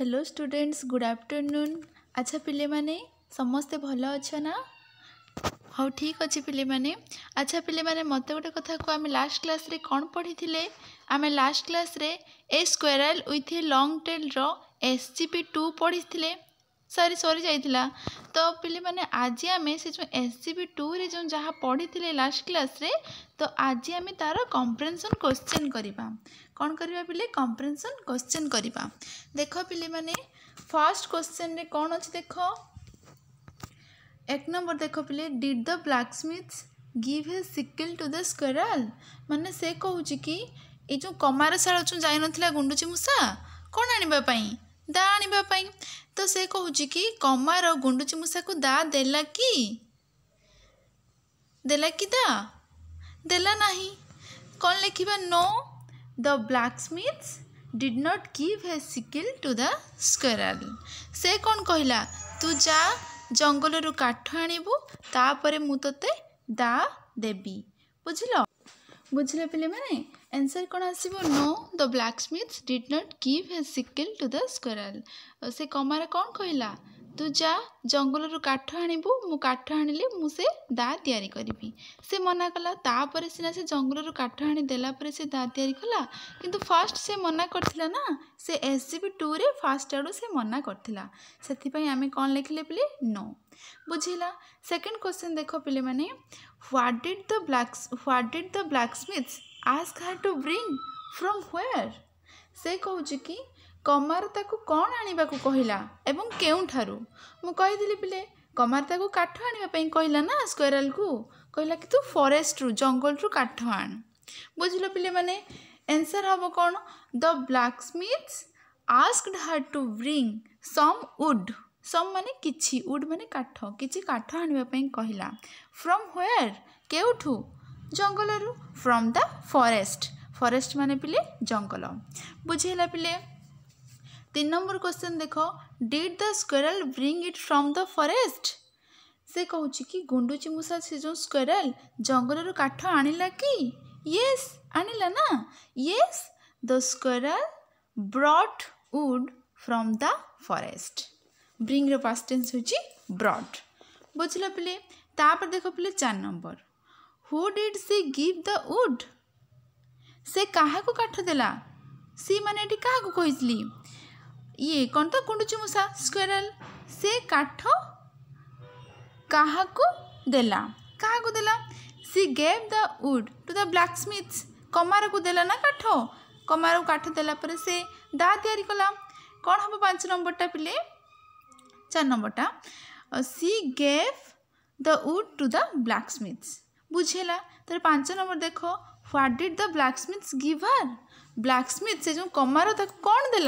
Hello students good afternoon ଆଚ୍ଛା ପିଲାମାନେ ସମସ୍ତେ ଭଲ ଅଛ ନା ହଉ ଠିକ୍ ଅଛି ପିଲାମାନେ ଆଚ୍ଛା ପିଲାମାନେ ମୋତେ ଗୋଟେ କଥା କୁହ ଆମେ ଲାଷ୍ଟ କ୍ଲାସ୍ରେ କ'ଣ ପଢ଼ିଥିଲେ ଆମେ ଲାଷ୍ଟ କ୍ଲାସ୍ରେ a squirrel with a long ଟେଲ୍ର ଏସ୍ ଜି ପି ଟୁ ପଢ଼ିଥିଲେ ସରି ସରି ଯାଇଥିଲା ତ ପିଲାମାନେ ଆଜି ଆମେ ସେ ଯେଉଁ ଏସ୍ ଜି ବି ଟୁରେ ଯେଉଁ ଯାହା ପଢ଼ିଥିଲେ ଲାଷ୍ଟ କ୍ଲାସ୍ରେ ତ ଆଜି ଆମେ ତା'ର କମ୍ପ୍ରେନ୍ସନ୍ କୋଶ୍ଚିନ୍ କରିବା କ'ଣ କରିବା ପିଲେ କମ୍ପ୍ରେନ୍ସନ୍ କୋଶ୍ଚିନ୍ କରିବା ଦେଖ ପିଲାମାନେ ଫାର୍ଷ୍ଟ କୋଶ୍ଚିନ୍ରେ କ'ଣ ଅଛି ଦେଖ ଏକ ନମ୍ବର ଦେଖ ପିଲେ did the blacksmith give he sickle to the squirrel ମାନେ ସେ କହୁଛି କି ଏଇ ଯେଉଁ କମାରଶାଳ ଯେଉଁ ଯାଇନଥିଲା ଗୁଣ୍ଡୁଚି ମୂଷା କ'ଣ ଆଣିବା ପାଇଁ ଦା ଆଣିବା ପାଇଁ ତ ସେ କହୁଛି କି କମାର ଗୁଣ୍ଡୁଚି ମୂଷାକୁ ଦା ଦେଲା କି ଦେଲା କି ଦା ଦେଲା ନାହିଁ କ'ଣ ଲେଖିବା no the blacksmiths did not give he sickle to the squirrel ସେ କ'ଣ କହିଲା ତୁ ଯା ଜଙ୍ଗଲରୁ କାଠ ଆଣିବୁ ତାପରେ ମୁଁ ତୋତେ ଦା ଦେବି ବୁଝିଲ ବୁଝିଲ ପିଲାମାନେ ଆନ୍ସର୍ କ'ଣ ଆସିବ no the blacksmith did not give he sickle to the squirrel ସେ କମାର କ'ଣ କହିଲା ତୁ ଯା ଜଙ୍ଗଲରୁ କାଠ ଆଣିବୁ ମୁଁ କାଠ ଆଣିଲେ ମୁଁ ସେ ଦା ତିଆରି କରିବି ସେ ମନା କଲା ତାପରେ ସିନା ସେ ଜଙ୍ଗଲରୁ କାଠ ଆଣି ଦେଲା ପରେ ସେ ଦା ତିଆରି କଲା କିନ୍ତୁ ଫାର୍ଷ୍ଟ ସେ ମନା କରିଥିଲା ନା ସେ ଏସ୍ ଜି ବି ଟୁରେ ଫାର୍ଷ୍ଟ ଆଡ଼ୁ ସେ ମନା କରିଥିଲା ସେଥିପାଇଁ ଆମେ କ'ଣ ଲେଖିଲେ ପିଲେ ନୋ ବୁଝିଲା ସେକେଣ୍ଡ କ୍ୱେଶ୍ଚନ୍ ଦେଖ ପିଲେମାନେ what did the black what did the blacksmiths ask her to bring from where ସେ କହୁଛି କି କମାର ତାକୁ କ'ଣ ଆଣିବାକୁ କହିଲା ଏବଂ କେଉଁଠାରୁ ମୁଁ କହିଥିଲି ପିଲେ କମାର ତାକୁ କାଠ ଆଣିବା ପାଇଁ କହିଲା ନା ସ୍କୋରାଲକୁ କହିଲା କି ତୁ ଫରେଷ୍ଟରୁ ଜଙ୍ଗଲରୁ କାଠ ଆଣ ବୁଝିଲ ପିଲେମାନେ ଏନ୍ସର୍ ହେବ କ'ଣ the blacksmiths asked her to bring some wood some ମାନେ କିଛି ଉଡ୍ ମାନେ କାଠ କିଛି କାଠ ଆଣିବା ପାଇଁ କହିଲା ଫ୍ରମ୍ ହ୍ୱେର୍ କେଉଁଠୁ ଜଙ୍ଗଲରୁ ଫ୍ରମ୍ ଦ ଫରେଷ୍ଟ ଫରେଷ୍ଟ ମାନେ ପିଲେ ଜଙ୍ଗଲ ବୁଝିହେଲା ପିଲେ ତିନି ନମ୍ବର କ୍ୱେଶ୍ଚନ୍ ଦେଖ did the squirrel bring it from the forest ସେ କହୁଛି କି ଗୁଣ୍ଡୁଚି ମୂଷା ସେ ଯେଉଁ ସ୍କ୍ୱେରାଲ୍ ଜଙ୍ଗଲରୁ କାଠ ଆଣିଲା କି ୟେସ୍ ଆଣିଲା ନା yes the squirrel brought wood from the forest ବ୍ରିଙ୍ଗର ପାଷ୍ଟେନ୍ସ ହେଉଛି ବ୍ରଟ୍ ବୁଝିଲ ପିଲେ ତାପରେ ଦେଖ ପିଲେ ଚାରି number who did she give the wood ସେ କାହାକୁ କାଠ ଦେଲା ସି ମାନେ ଏଠି କାହାକୁ କହିଥିଲି ଇଏ କ'ଣ ତ କୁଣ୍ଡୁଚି ମୂଷା ସ୍କ୍ୱେରାଲ୍ ସେ କାଠ କାହାକୁ ଦେଲା କାହାକୁ ଦେଲା she gave the wood to the blacksmiths କମାରକୁ ଦେଲା ନା କାଠ କମାରକୁ କାଠ ଦେଲା ପରେ ସେ ଦା ତିଆରି କଲା କ'ଣ ହେବ ପାଞ୍ଚ ନମ୍ବରଟା ପିଲେ ଚାରି ନମ୍ବରଟା she gave the wood to the blacksmiths बुझेगा तर पांच नंबर देख what did the black give her blacksmith से जो कमार कौन दे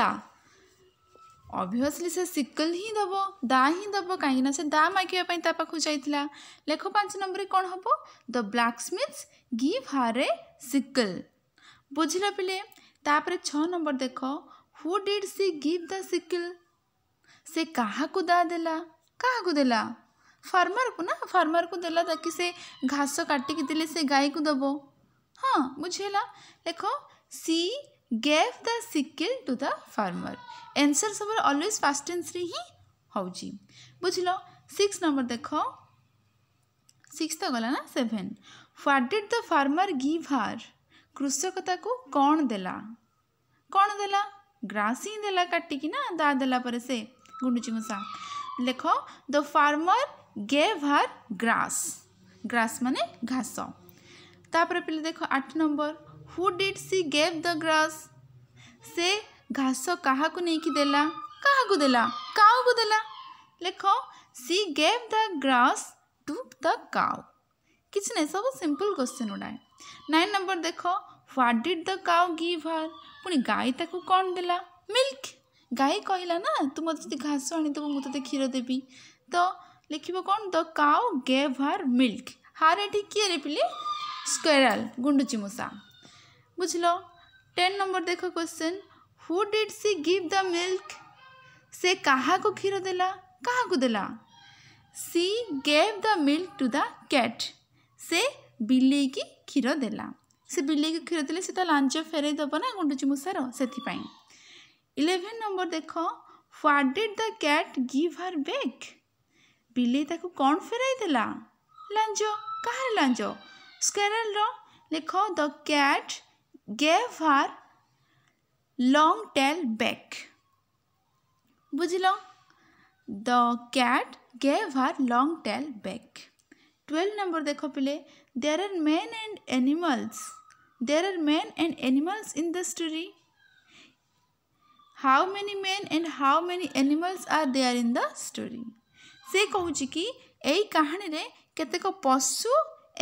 अभीअसली से सिकल ही दबो दा ही दब कहीं से दा मागेपाख जा लेख पांच नंबर कौन हम the blacksmiths give her a sickle बुझला पिले तापर छ नंबर देख who did she give the sickle से क्या दा दे क्या देला फार्मर को ना फार्मर को देला ताकि से घास काटिक दे से गाई को दबो हाँ बुझेगा देख she gave the sickle to the farmer answer सब अलवेज फास्ट टेन्स हिं हूँ बुझल सिक्स नंबर देख सिक्स तो गला ना seven what did the farmer give her कृषकता को कौन देला कौन देला ग्रास ही देला काटिकी ना दा देला परे से गुंडुची मूसा लेख the farmer gave her grass grass ମାନେ ଘାସ ତାପରେ ପିଲା ଦେଖ ଆଠ number who did she gave the grass ସେ ଘାସ କାହାକୁ ନେଇକି ଦେଲା କାହାକୁ ଦେଲା କାଉକୁ ଦେଲା ଲେଖ she gave the grass to the cow କିଛି ନାହିଁ ସବୁ ସିମ୍ପଲ୍ କ୍ୱେଶ୍ଚିନ୍ ଗୁଡ଼ାଏ ନାଇନ୍ ନମ୍ବର ଦେଖ what did the cow give ହର୍ ପୁଣି ଗାଈ ତାକୁ କ'ଣ ଦେଲା ମିଲ୍କ ଗାଈ କହିଲା ନା ତୁ ମୋତେ ଯଦି ଘାସ ଆଣିଦେବୁ ମୁଁ ତୋତେ କ୍ଷୀର ଦେବି ତ লিখব কোন the cow gave her milk her এটি কি লিখলে স্কোরাল গুন্ডুচি মূষা বুঝল টেন নম্বর দেখ question who did she give the milk সে কাহাকু ক্ষীর দেলা কাহাকু দেলা she gave the milk to the cat সে বিলেইকি ক্ষীর দেলা সে বিলেইকি ক্ষীর দেলে সে তা লাঞ্চ ফেরাই দেব না গুন্ডুচি মূষার ସେଥିପାଇଁ ইলেভেন নম্বর দেখ what did the cat give her back ବିଲେଇ ତାକୁ कौन फेर लाज कह लाज ଲାଞ୍ଜ ସ୍କେରାଲ୍ର the cat cat gave her long tail back ବୁଝିଲ the cat gave her long tail twelve number देख पिले there are men and animals there are men and animals in the story how many men and how many animals are they are in the story ସେ କହୁଛି କି ଏଇ କାହାଣୀରେ କେତେକ ପଶୁ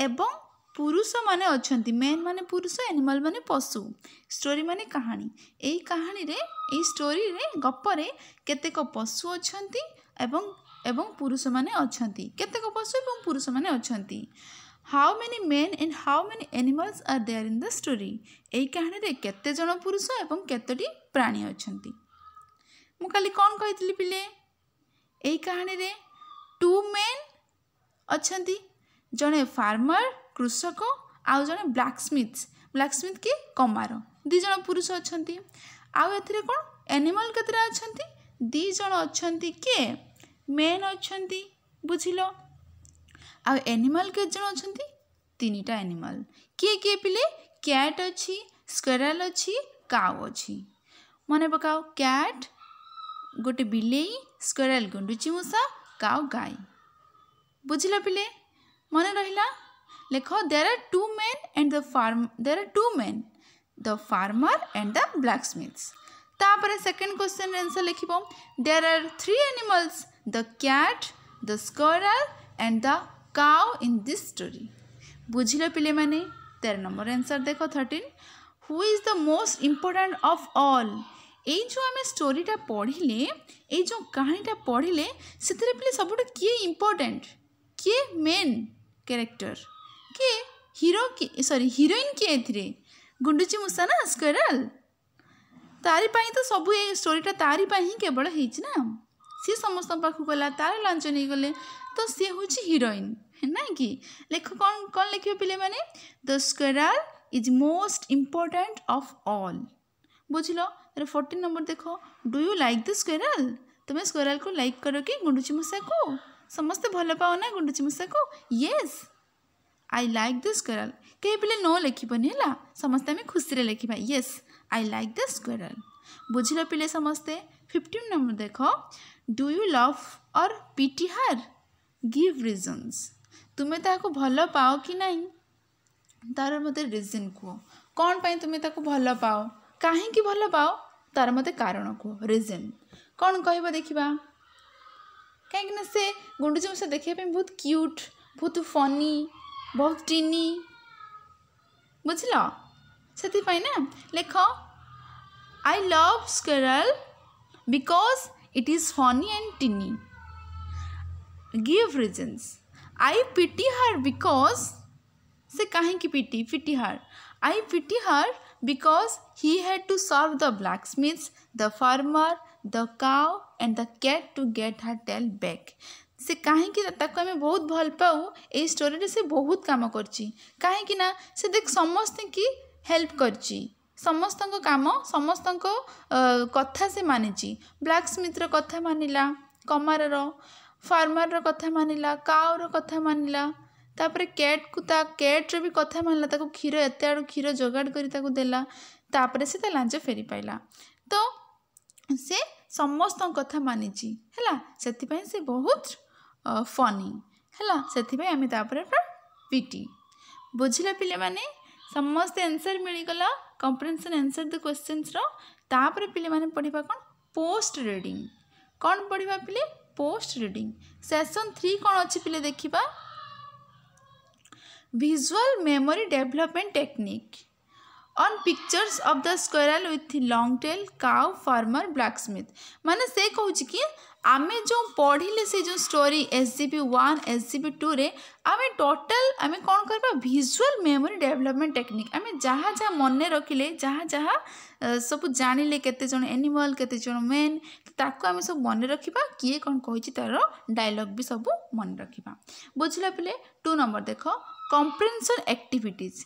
ଏବଂ ପୁରୁଷମାନେ ଅଛନ୍ତି ମେନ୍ ମାନେ ପୁରୁଷ ଏନିମଲ୍ ମାନେ ପଶୁ ଷ୍ଟୋରି ମାନେ କାହାଣୀ ଏଇ କାହାଣୀରେ ଏଇ ଷ୍ଟୋରିରେ ଗପରେ କେତେକ ପଶୁ ଅଛନ୍ତି ଏବଂ ଏବଂ ପୁରୁଷମାନେ ଅଛନ୍ତି କେତେକ ପଶୁ ଏବଂ ପୁରୁଷମାନେ ଅଛନ୍ତି how many men and how many animals are there in the story ଏହି କାହାଣୀରେ କେତେଜଣ ପୁରୁଷ ଏବଂ କେତୋଟି ପ୍ରାଣୀ ଅଛନ୍ତି ମୁଁ କାଲି କ'ଣ କହିଥିଲି ପିଲେ ଏହି କାହାଣୀରେ ଟୁ ମେନ୍ ଅଛନ୍ତି ଜଣେ ଫାର୍ମର କୃଷକ ଆଉ ଜଣେ ବ୍ଲାକ୍ସ୍ମିଥ୍ ବ୍ଲାକ୍ସ୍ମିଥ୍ କି କମାର ଦୁଇ ଜଣ ପୁରୁଷ ଅଛନ୍ତି ଆଉ ଏଥିରେ କ'ଣ ଆନିମଲ୍ କେତେଟା ଅଛନ୍ତି ଦୁଇ ଜଣ ଅଛନ୍ତି କିଏ ମେନ୍ ଅଛନ୍ତି ବୁଝିଲ ଆଉ ଆନିମଲ୍ କେତେ ଜଣ ଅଛନ୍ତି ତିନିଟା ଆନିମଲ୍ କିଏ କିଏ ପିଲେ କ୍ୟାଟ୍ ଅଛି ସ୍କରାଲ୍ ଅଛି କାଉ ଅଛି ମନେ ପକାଅ କ୍ୟାଟ୍ ଗୋଟେ ବିଲେଇ ସ୍କରାଲ୍ ଗୁଣ୍ଡୁଚି ମୂଷା cow guy. বুঝিলা পিলে মনে রহিলা লেখ there are two men and the farm there are two men the farmer and the blacksmiths তারপরে সেকেন্ড কোশ্চেন আনসার লিখিব there are three animals the cat the squirrel and the cow in this story বুঝিল পিলেমানে তের number answer দেখো thirteen who is the most important of all এই ଯେଉଁ ଆମେ ଷ୍ଟୋରିଟା ପଢ଼ିଲେ ଏଇ ଯେଉଁ କାହାଣୀଟା ପଢ଼ିଲେ ସେଥିରେ ପିଲେ ସବୁଠୁ କିଏ ଇମ୍ପୋର୍ଟାଣ୍ଟ କିଏ ମେନ୍ କ୍ୟାରେକ୍ଟର କିଏ ହିରୋ ସରି ହିରୋଇନ୍ କିଏ ଏଥିରେ ଗୁଣ୍ଡୁଚି ମୂଷା ନା ସ୍କ୍ୱେରାଲ୍ ତାରି ପାଇଁ ତ ସବୁ ଏ ଷ୍ଟୋରିଟା ତାରି ପାଇଁ ହିଁ କେବଳ ହେଇଛି ନା ସିଏ ସମସ୍ତଙ୍କ ପାଖକୁ ଗଲା ତାର ଲାଞ୍ଚ ନେଇଗଲେ ତ ସିଏ ହେଉଛି ହିରୋଇନ୍ ନାଇଁ କି ଲେଖ କ'ଣ କ'ଣ ଲେଖିବେ ପିଲାମାନେ the squirrel is most important of all ବୁଝିଲ अरे फोर्टीन नंबर देखो do you like the squirrel तुम्हें स्क्वेराल को लाइक करो कि गुंडुची मूसा को समस्ते भल पाओ ना गुंडुची मूसा को yes I like the squirrel कहीं पे नो लिखनी है समस्ते आम खुशी लिखा yes I like the squirrel बुझल पिले समस्ते फिफ्टीन नंबर देख डू यू लव और पीटी हार गिव रिजन्स तुम्हें ताको भल पाओ कि ना तार मत रिजन कह कौन पाई तुम्हें ताको भल पाओ କାହିଁକି ଭଲ ପାଅ ତା'ର ମୋତେ କାରଣ କୁହ ରିଜନ୍ କ'ଣ କହିବ ଦେଖିବା କାହିଁକିନା ସେ ଗୁଣ୍ଡୁଚି ମୂଷା ଦେଖିବା ପାଇଁ ବହୁତ କ୍ୟୁଟ୍ ବହୁତ ଫନି ବହୁତ ଟିନି ବୁଝିଲ ସେଥିପାଇଁ ନା ଲେଖ I love squirrel because it is funny and tiny give reasons. I pity her because से काहे की पिटी पिटी हर आई पिटी हर because he had to serve the blacksmiths, the farmer, the cow and the cat to get her tail back. ସେ କାହିଁକି ତାକୁ ଆମେ ବହୁତ ଭଲ ପାଉ ଏଇ ଷ୍ଟୋରିରେ ସେ ବହୁତ କାମ କରିଛି କାହିଁକି ନା ସେ ଦେଖ ସମସ୍ତଙ୍କୁ ହେଲ୍ପ କରିଛି ସମସ୍ତଙ୍କ କାମ ସମସ୍ତଙ୍କ କଥା ସେ ମାନିଛି ବ୍ଲାକ୍ସ୍ମିଥ୍ର କଥା ମାନିଲା କମାରର ଫାର୍ମରର କଥା ମାନିଲା କାଓର କଥା ମାନିଲା ତାପରେ କ୍ୟାଟ୍କୁ ତା କ୍ୟାଟ୍ର ବି କଥା ମାନିଲା ତାକୁ କ୍ଷୀର ଏତେ ଆଡ଼ୁ କ୍ଷୀର ଯୋଗାଡ଼ କରି ତାକୁ ଦେଲା ତାପରେ ସେ ତା ଲାଞ୍ଜ ଫେରି ପାଇଲା ତ ସେ ସମସ୍ତଙ୍କ କଥା ମାନିଛି ହେଲା ସେଥିପାଇଁ ସେ ବହୁତ ଫନି ହେଲା ସେଥିପାଇଁ ଆମେ ତାପରେ ପିଟି ବୁଝିଲା ପିଲାମାନେ ସମସ୍ତେ ଏନ୍ସର୍ ମିଳିଗଲା କମ୍ପ୍ରେନ୍ସନ୍ ଏନ୍ସର୍ ଦ କ୍ୱେଶ୍ଚିନ୍ସର ତାପରେ ପିଲାମାନେ ପଢ଼ିବା କ'ଣ ପୋଷ୍ଟ ରିଡ଼ିଂ କ'ଣ ପଢ଼ିବା ପିଲେ ପୋଷ୍ଟ ରିଡ଼ିଂ ସେସନ୍ ଥ୍ରୀ କ'ଣ ଅଛି ପିଲେ ଦେଖିବା visual memory development technique on pictures of the squirrel with long tail cow farmer blacksmith माने से कहूँ कि आम जो पढ़ले से जो story S G P one S G P two आम टोटाल आम कौन करवा मेमोरी डेभलपमेंट टेक्निक आम जहाँ जहाँ मन रखिले जहाँ जहाँ सब जान लें जन एनिमल केते मेन ताको आम सब मन रखा किए कौन कही तार डायलग भी सब मन रखा बुझला पे टू नंबर देख comprehension activities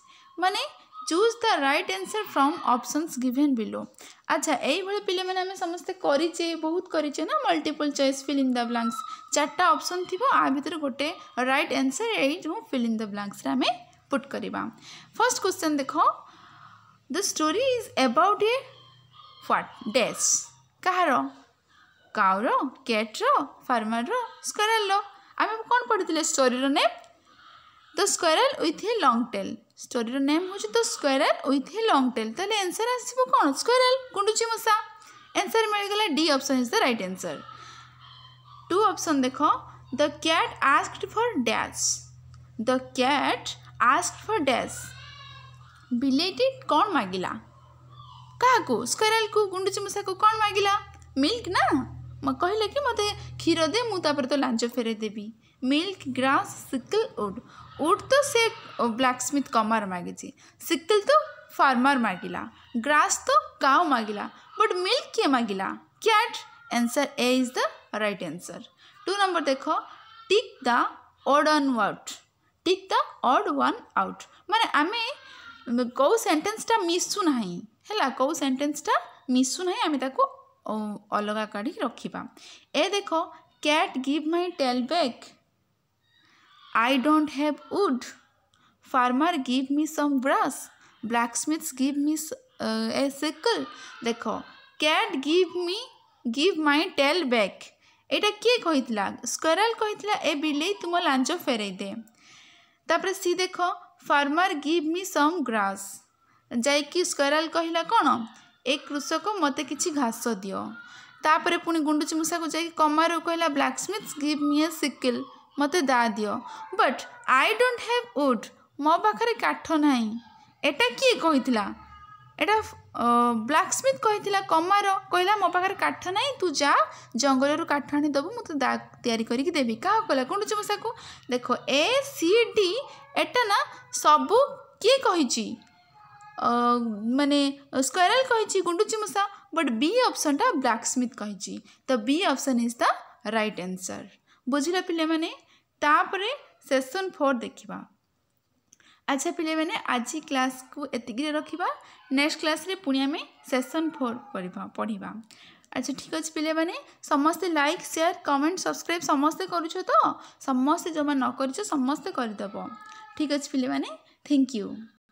মানে choose the right answer from options given below আচ্ছা এইভাবে পিলামানে আমি সমস্তে করিছে বহুত করিছে না multiple choice fill in the blanks চারটা অপশন থিব আ ভিতরে গোটে রাইট আনসার এই যে ফিল ইন দ্য ব্লাঙ্কসরে আমি পুট করিবা ফার্স্ট কোশ্চেন দেখ the story is about a what dash କାହାର କାଉର କ୍ୟାଟ୍ର ଫାର୍ମରର ସ୍କାରାଲର ଆମେ କ'ଣ ପଢ଼ିଥିଲେ ଷ୍ଟୋରିର name the squirrel with a long tail story name हूँ the squirrel with a long tail तो एनसर आसो कौन स्क्ल गुंडुची मूसा एनसर मिलगला D option is the right answer two option देख the cat asked for dash the cat asked for dash बिलेटी कौन मागिला क्या स्क्ल को गुंडुची मूसा को कौन मागिला मिल्क ना कहले कि मत क्षीर दे मुझे तो लाज फेरे देवी milk grass sickle wood wood ତ ସେ ବ୍ଲାକ୍ସ୍ମିଥ୍ କମାର ମାଗିଛି ସିକିଲ୍ ତ ଫାର୍ମର ମାଗିଲା ଗ୍ରାସ୍ ତ କାଉ ମାଗିଲା ବଟ୍ ମିଲ୍କ କିଏ ମାଗିଲା cat answer A is the right answer two number ଦେଖ tick the odd one out tick the odd one out ମାନେ ଆମେ କେଉଁ ସେଣ୍ଟେନ୍ସଟା ମିଶୁ ନାହିଁ ହେଲା କେଉଁ ସେଣ୍ଟେନ୍ସଟା ମିଶୁ ନାହିଁ ଆମେ ତାକୁ ଅଲଗା କାଢ଼ିକି ରଖିବା ଏ ଦେଖ cat give my tail back I don't have wood. Farmer give me some brush. Blacksmiths give me uh, a sickle. দেখো cat give me give my tail back. এটা କିଏ କହିଥିଲା ସ୍କରାଲ କହିଥିଲା ଏ ବିଲେଇ ତୁମ ଲାଞ୍ଜ ଫେରେଇ ଦେ ତାପରେ ସି ଦେଖ farmer give mi some grass. ଯାଇକି ସ୍କରାଲ କହିଲା କ'ଣ ଏ କୃଷକ ମୋତେ କିଛି ଘାସ ଦିଅ ତାପରେ ପୁଣି ଗୁଣ୍ଡୁଚି ମୂଷାକୁ ଯାଇକି କମାରୁ କହିଲା ବ୍ଲାକ୍ସ୍ମିଥ୍ସ ଗିଭ୍ ମି ଏ ସିକିଲ୍ ମୋତେ ଦା ଦିଅ but I don't have wood ମୋ ପାଖରେ କାଠ ନାହିଁ ଏଟା କିଏ କହିଥିଲା ଏଟା ବ୍ଲାକ୍ସ୍ମିଥ୍ କହିଥିଲା କମାର କହିଲା ମୋ ପାଖରେ କାଠ ନାହିଁ ତୁ ଯା ଜଙ୍ଗଲରୁ କାଠ ଆଣିଦେବୁ ମୁଁ ତୋ ଦା ତିଆରି କରିକି ଦେବି କାହା କହିଲା ଗୁଣ୍ଡୁଚି ମୂଷାକୁ ଦେଖ ଏ ସି ଡି ଏଟା ନା ସବୁ କିଏ କହିଛି ମାନେ ସ୍କୋରାଲ୍ କହିଛି ଗୁଣ୍ଡୁଚି ମୂଷା ବଟ୍ ବି ଅପସନ୍ଟା ବ୍ଲାକ୍ସ୍ମିଥ୍ କହିଛି ତ B option is the right answer ବୁଝିଲ ପିଲାମାନେ ତାପରେ ସେସନ୍ ଫୋର୍ ଦେଖିବା ଆଚ୍ଛା ପିଲାମାନେ ଆଜି କ୍ଲାସ୍କୁ ଏତିକିରେ ରଖିବା ନେକ୍ସଟ କ୍ଲାସ୍ରେ ପୁଣି ଆମେ ସେସନ୍ ଫୋର୍ କରିବା ପଢ଼ିବା ଆଚ୍ଛା ଠିକ୍ ଅଛି ପିଲାମାନେ ସମସ୍ତେ ଲାଇକ୍ ସେୟାର କମେଣ୍ଟ ସବସ୍କ୍ରାଇବ୍ ସମସ୍ତେ କରୁଛ ତ ସମସ୍ତେ ଯେଉଁମାନେ ନ କରିଛ ସମସ୍ତେ କରିଦେବ ଠିକ୍ ଅଛି ପିଲାମାନେ ଥ୍ୟାଙ୍କ ୟୁ